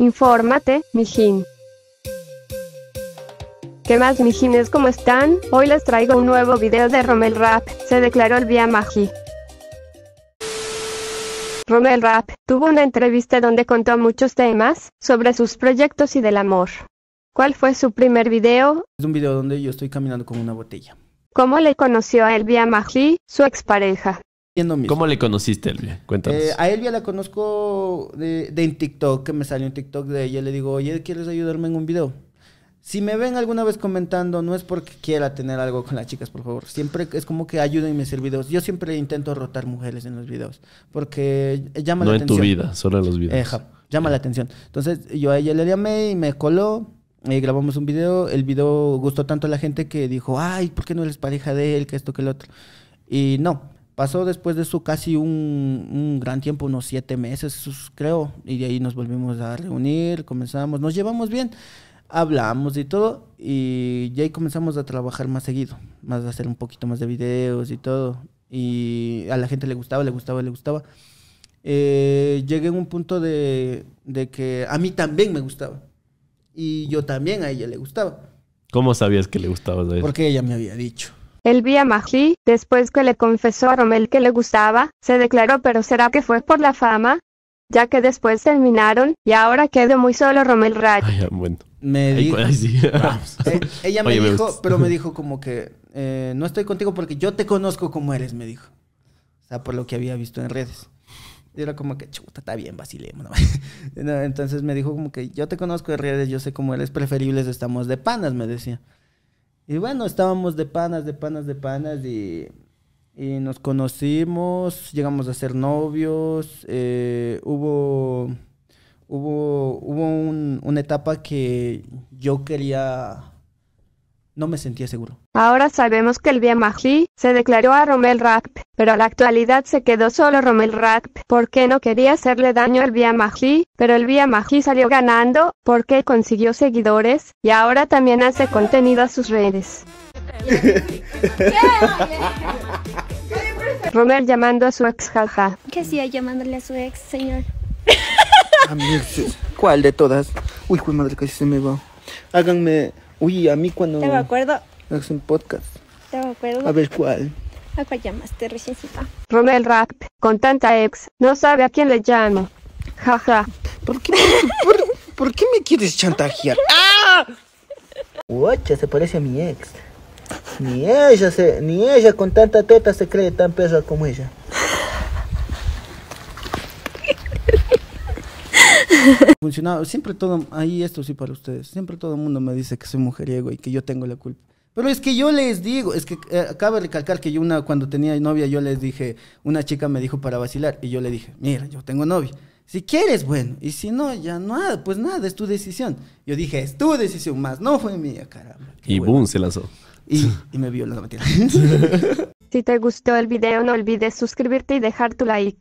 Infórmate, mijín. ¿Qué más mijines cómo están? Hoy les traigo un nuevo video de Rommel Rap, se declaró el vía Romel Rap tuvo una entrevista donde contó muchos temas sobre sus proyectos y del amor. ¿Cuál fue su primer video? Es un video donde yo estoy caminando con una botella. ¿Cómo le conoció a Elvia Maggi, su expareja? ¿Cómo le conociste, a Elvia? Cuéntanos. Eh, a Elvia la conozco de, de, en TikTok, que me salió un TikTok de ella. Le digo, oye, ¿quieres ayudarme en un video? Si me ven alguna vez comentando, no es porque quiera tener algo con las chicas, por favor. Siempre es como que ayúdenme a hacer videos. Yo siempre intento rotar mujeres en los videos, porque llama la atención. No en tu vida, solo en los videos. llama la atención. Entonces yo a ella le llamé y me coló. y grabamos un video. El video gustó tanto a la gente que dijo, ay, ¿por qué no eres pareja de él? Que esto, que el otro. Y no, Pasó después de eso casi un, gran tiempo, unos siete meses, creo, y de ahí nos volvimos a reunir, comenzamos, nos llevamos bien, hablamos y todo, y ya ahí comenzamos a trabajar más seguido, más a hacer un poquito más de videos y todo, y a la gente le gustaba, le gustaba, le gustaba. Eh, llegué a un punto de, de que a mí también me gustaba, y yo también a ella le gustaba. ¿Cómo sabías que le gustaba a ella? Porque ella me había dicho. Elvia Magli, después que le confesó a Romel que le gustaba, se declaró pero ¿será que fue por la fama? Ya que después terminaron, y ahora quedó muy solo Romel Ray. bueno. Me dijo... Pues, eh, ella me dijo, pero me dijo como que eh, no estoy contigo porque yo te conozco como eres, me dijo. O sea, por lo que había visto en redes. Y era como que, chuta, está bien, vacilemos. Entonces me dijo como que yo te conozco de redes, yo sé cómo eres, preferibles estamos de panas, me decía. Y bueno, estábamos de panas, de panas, de panas y, nos conocimos, llegamos a ser novios, eh, hubo, hubo, hubo una etapa que yo quería no me sentía seguro. Ahora sabemos que el vía se declaró a Rommel Rapp, pero a la actualidad se quedó solo Rommel Rapp porque no quería hacerle daño al vía pero el vía salió ganando porque consiguió seguidores y ahora también hace contenido a sus redes. Romel llamando a su ex, jaja. ¿Qué hacía llamándole a su ex, señor? Ah, a ¿Cuál de todas? Uy, madre, casi se me va. Háganme Uy, a mí cuando... Te me acuerdo. Es un podcast. Te A ver cuál. ¿A cuál llamaste recién Romel el rap, con tanta ex, no sabe a quién le llamo. Jaja. ¿Por qué, me quieres chantajear? ¡Ah! se parece a mi ex. Ni ella, se, ni ella con tanta teta se cree tan pesada como ella. Funcionaba, siempre todo, ahí esto sí para ustedes, siempre todo el mundo me dice que soy mujeriego y que yo tengo la culpa. Pero es que yo les digo, es que acaba eh, de recalcar que yo una, cuando tenía novia, yo les dije, una chica me dijo para vacilar, y yo le dije, mira, yo tengo novia. Si quieres, bueno, y si no, ya nada, pues nada, es tu decisión. Yo dije, es tu decisión, más no fue mía, caramba. Y boom, se lanzó. Y, me vio la mentira. si te gustó el video, no olvides suscribirte y dejar tu like.